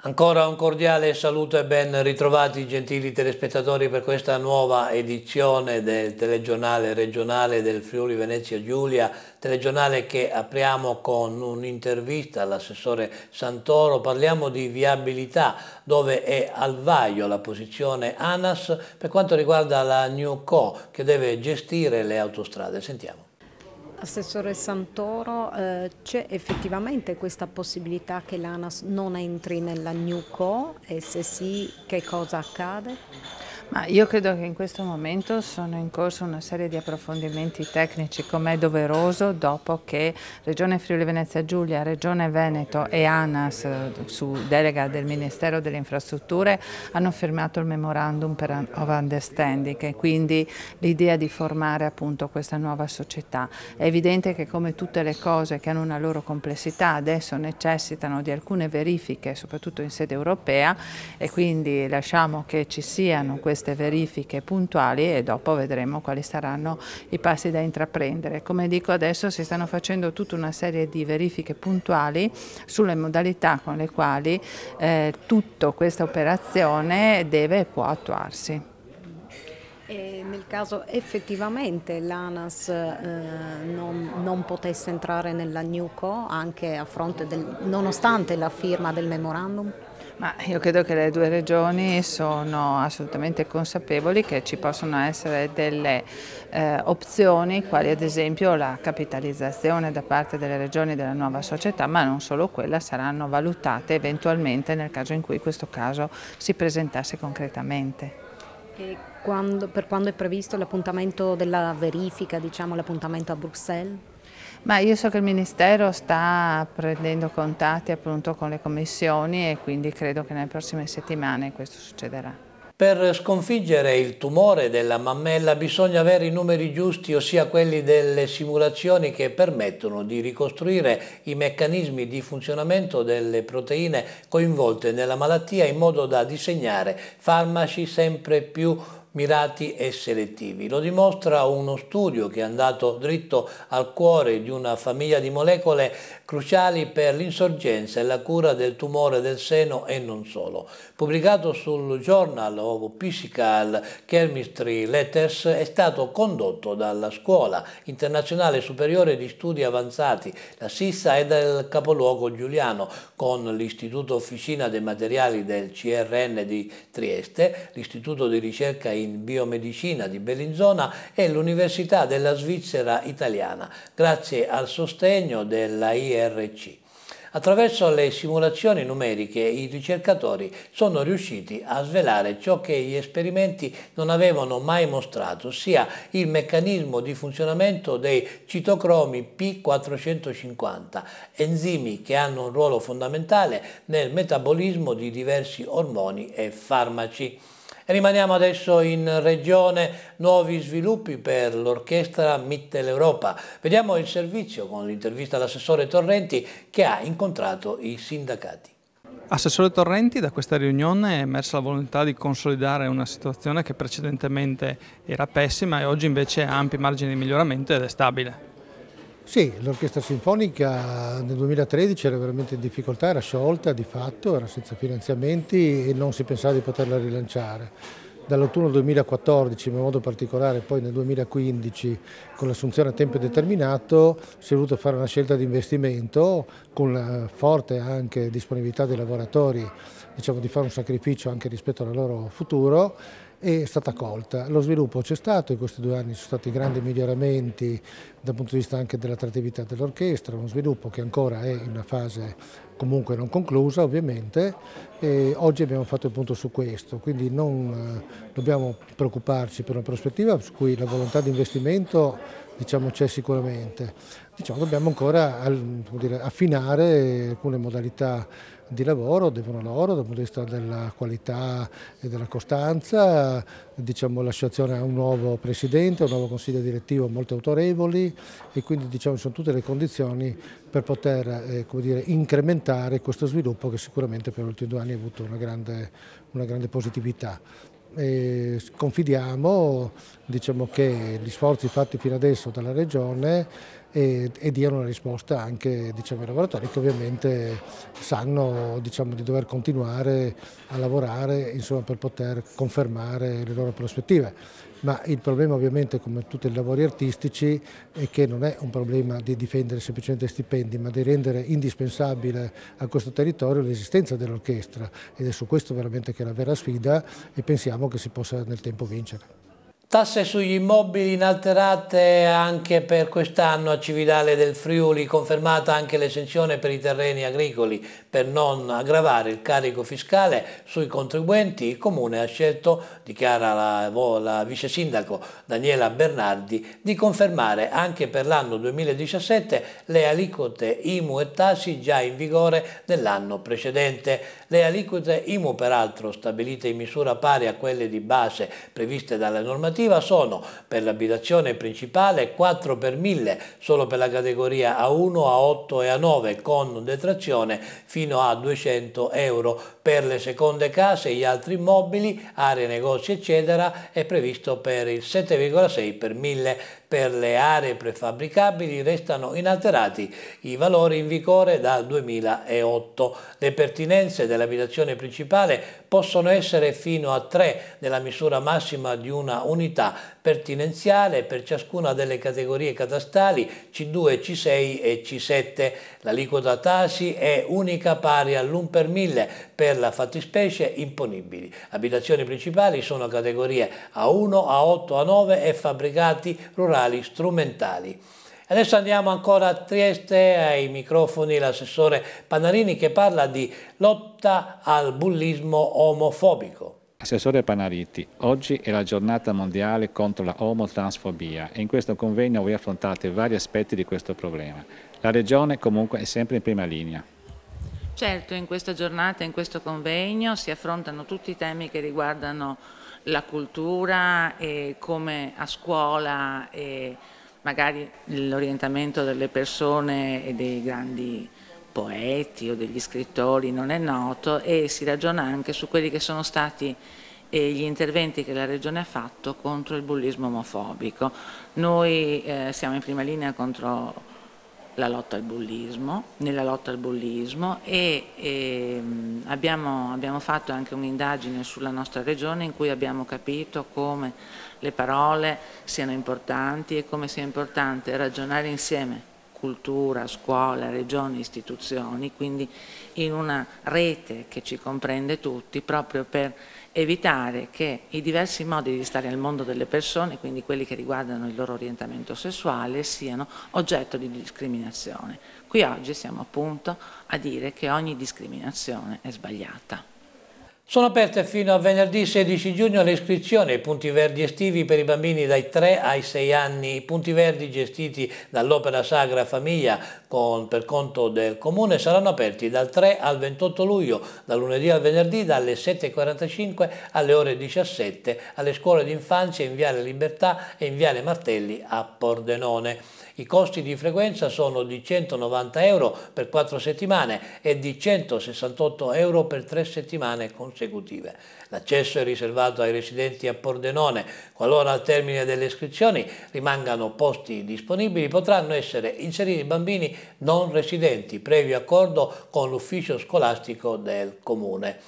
Ancora un cordiale saluto e ben ritrovati gentili telespettatori per questa nuova edizione del telegiornale regionale del Friuli Venezia Giulia, telegiornale che apriamo con un'intervista all'assessore Santoro, parliamo di viabilità dove è al vaglio la posizione ANAS per quanto riguarda la New Co che deve gestire le autostrade, sentiamo. Assessore Santoro, eh, c'è effettivamente questa possibilità che l'ANAS non entri nella NUCO e se sì che cosa accade? Ma io credo che in questo momento sono in corso una serie di approfondimenti tecnici come è doveroso dopo che Regione Friuli Venezia Giulia, Regione Veneto e ANAS su delega del Ministero delle Infrastrutture hanno firmato il memorandum of understanding e quindi l'idea di formare appunto questa nuova società. È evidente che come tutte le cose che hanno una loro complessità adesso necessitano di alcune verifiche soprattutto in sede europea e quindi lasciamo che ci siano queste queste verifiche puntuali e dopo vedremo quali saranno i passi da intraprendere. Come dico adesso si stanno facendo tutta una serie di verifiche puntuali sulle modalità con le quali eh, tutta questa operazione deve e può attuarsi. E nel caso effettivamente l'ANAS eh, non, non, potesse entrare nella NUCO anche a fronte del, nonostante la firma del memorandum? Ma io credo che le due regioni sono assolutamente consapevoli che ci possono essere delle eh, opzioni, quali ad esempio la capitalizzazione da parte delle regioni della nuova società, ma non solo quella, saranno valutate eventualmente nel caso in cui questo caso si presentasse concretamente. Quando, per quando è previsto l'appuntamento della verifica, diciamo l'appuntamento a Bruxelles? Ma io so che il Ministero sta prendendo contatti appunto con le commissioni e quindi credo che nelle prossime settimane questo succederà. Per sconfiggere il tumore della mammella bisogna avere i numeri giusti, ossia quelli delle simulazioni che permettono di ricostruire i meccanismi di funzionamento delle proteine coinvolte nella malattia in modo da disegnare farmaci sempre più mirati e selettivi. Lo dimostra uno studio che è andato dritto al cuore di una famiglia di molecole cruciali per l'insorgenza e la cura del tumore del seno e non solo. Pubblicato sul Journal of Physical Chemistry Letters è stato condotto dalla Scuola Internazionale Superiore di Studi Avanzati, la SISA e dal capoluogo Giuliano con l'Istituto Officina dei Materiali del CRN di Trieste, l'Istituto di Ricerca in Biomedicina di Bellinzona e l'Università della Svizzera Italiana. Grazie al sostegno della IE IRC. Attraverso le simulazioni numeriche i ricercatori sono riusciti a svelare ciò che gli esperimenti non avevano mai mostrato, ossia il meccanismo di funzionamento dei citocromi P450, enzimi che hanno un ruolo fondamentale nel metabolismo di diversi ormoni e farmaci. Rimaniamo adesso in regione, nuovi sviluppi per l'orchestra Mitteleuropa. Vediamo il servizio con l'intervista all'assessore Torrenti che ha incontrato i sindacati. Assessore Torrenti, da questa riunione è emersa la volontà di consolidare una situazione che precedentemente era pessima e oggi invece ha ampi margini di miglioramento ed è stabile. Sì, l'orchestra sinfonica nel 2013 era veramente in difficoltà, era sciolta di fatto, era senza finanziamenti e non si pensava di poterla rilanciare. Dall'autunno 2014, in modo particolare poi nel 2015, con l'assunzione a tempo determinato, si è voluto fare una scelta di investimento con la forte anche disponibilità dei lavoratori diciamo, di fare un sacrificio anche rispetto al loro futuro è stata colta. Lo sviluppo c'è stato, in questi due anni ci sono stati grandi miglioramenti dal punto di vista anche dell'attrattività dell'orchestra, uno sviluppo che ancora è in una fase comunque non conclusa ovviamente e oggi abbiamo fatto il punto su questo, quindi non eh, dobbiamo preoccuparci per una prospettiva su cui la volontà di investimento diciamo, c'è sicuramente. Diciamo, dobbiamo ancora dire, affinare alcune modalità di lavoro, devono loro, dal punto di vista della qualità e della costanza, diciamo, l'associazione ha un nuovo presidente, un nuovo consiglio direttivo molto autorevoli e quindi diciamo, sono tutte le condizioni per poter eh, dire, incrementare questo sviluppo che sicuramente per gli ultimi due anni ha avuto una grande, una grande positività confidiamo diciamo, che gli sforzi fatti fino adesso dalla Regione e, e diano una risposta anche diciamo, ai lavoratori che ovviamente sanno diciamo, di dover continuare a lavorare insomma, per poter confermare le loro prospettive. Ma il problema ovviamente come tutti i lavori artistici è che non è un problema di difendere semplicemente stipendi ma di rendere indispensabile a questo territorio l'esistenza dell'orchestra ed è su questo veramente che è la vera sfida e pensiamo che si possa nel tempo vincere. Tasse sugli immobili inalterate anche per quest'anno a Cividale del Friuli, confermata anche l'esenzione per i terreni agricoli per non aggravare il carico fiscale sui contribuenti. Il Comune ha scelto, dichiara la, la vice sindaco Daniela Bernardi, di confermare anche per l'anno 2017 le aliquote IMU e tassi già in vigore nell'anno precedente. Le aliquote IMU peraltro stabilite in misura pari a quelle di base previste dalla normativa abitativa sono per l'abitazione principale 4 per 1000 solo per la categoria A1, A8 e A9 con detrazione fino a 200 euro per le seconde case, e gli altri immobili, aree, negozi eccetera è previsto per il 7,6 per 1000. Per le aree prefabbricabili restano inalterati i valori in vigore dal 2008. Le pertinenze dell'abitazione principale possono essere fino a 3 nella misura massima di una unità pertinenziale per ciascuna delle categorie catastali C2, C6 e C7. L'aliquota tasi è unica pari all'1 per 1000 per la fattispecie imponibili. Abitazioni principali sono categorie A1, A8, A9 e fabbricati rurali strumentali. Adesso andiamo ancora a Trieste, ai microfoni l'assessore Panarini che parla di lotta al bullismo omofobico. Assessore Panariti, oggi è la giornata mondiale contro la omotransfobia e in questo convegno voi affrontate vari aspetti di questo problema. La Regione comunque è sempre in prima linea. Certo, in questa giornata, in questo convegno si affrontano tutti i temi che riguardano la cultura e come a scuola e magari l'orientamento delle persone e dei grandi poeti o degli scrittori, non è noto, e si ragiona anche su quelli che sono stati eh, gli interventi che la Regione ha fatto contro il bullismo omofobico. Noi eh, siamo in prima linea contro la lotta al bullismo, nella lotta al bullismo e, e ehm, abbiamo, abbiamo, fatto anche un'indagine sulla nostra regione in cui abbiamo capito come le parole siano importanti e come sia importante ragionare insieme cultura, scuola, regione, istituzioni, quindi in una rete che ci comprende tutti proprio per evitare che i diversi modi di stare al mondo delle persone, quindi quelli che riguardano il loro orientamento sessuale, siano oggetto di discriminazione. Qui oggi siamo appunto a dire che ogni discriminazione è sbagliata. Sono aperte fino a venerdì 16 giugno le iscrizioni ai punti verdi estivi per i bambini dai 3 ai 6 anni. I punti verdi gestiti dall'Opera Sagra Famiglia con, per conto del Comune saranno aperti dal 3 al 28 luglio, da lunedì al venerdì dalle 7.45 alle ore 17 alle scuole d'infanzia in Viale Libertà e in Viale Martelli a Pordenone. I costi di frequenza sono di 190 euro per 4 settimane e di 168 euro per 3 settimane consecutive consecutive. L'accesso è riservato ai residenti a Pordenone. Qualora al termine delle iscrizioni rimangano posti disponibili, potranno essere inseriti bambini non residenti, previo accordo con l'ufficio scolastico del Comune.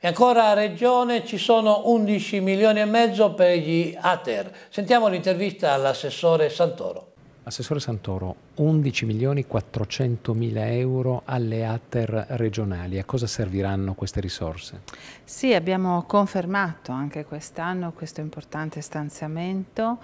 E ancora a Regione ci sono 11 milioni e mezzo per gli ATER. Sentiamo l'intervista all'assessore Santoro. Assessore Santoro, 11 milioni 400 mila euro alle ATER regionali, a cosa serviranno queste risorse? Sì, abbiamo confermato anche quest'anno questo importante stanziamento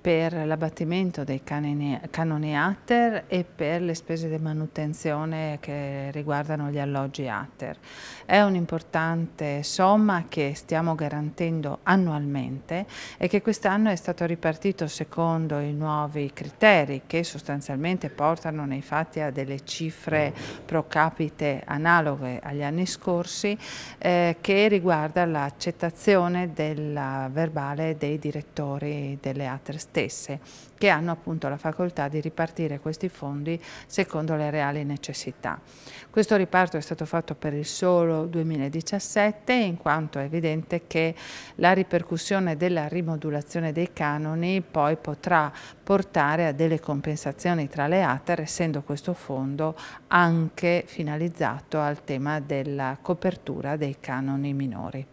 per l'abbattimento dei canoni ATER e per le spese di manutenzione che riguardano gli alloggi ATER. È un'importante somma che stiamo garantendo annualmente e che quest'anno è stato ripartito secondo i nuovi criteri che sostanzialmente portano nei fatti a delle cifre pro capite analoghe agli anni scorsi eh, che riguarda l'accettazione del verbale dei direttori delle ATER stesse che hanno appunto la facoltà di ripartire questi fondi secondo le reali necessità. Questo riparto è stato fatto per il solo 2017 in quanto è evidente che la ripercussione della rimodulazione dei canoni poi potrà portare a delle compensazioni tra le ATER essendo questo fondo anche finalizzato al tema della copertura dei canoni minori.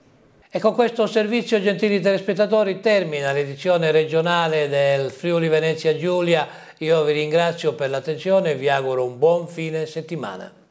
E con questo servizio, gentili telespettatori, termina l'edizione regionale del Friuli Venezia Giulia. Io vi ringrazio per l'attenzione e vi auguro un buon fine settimana.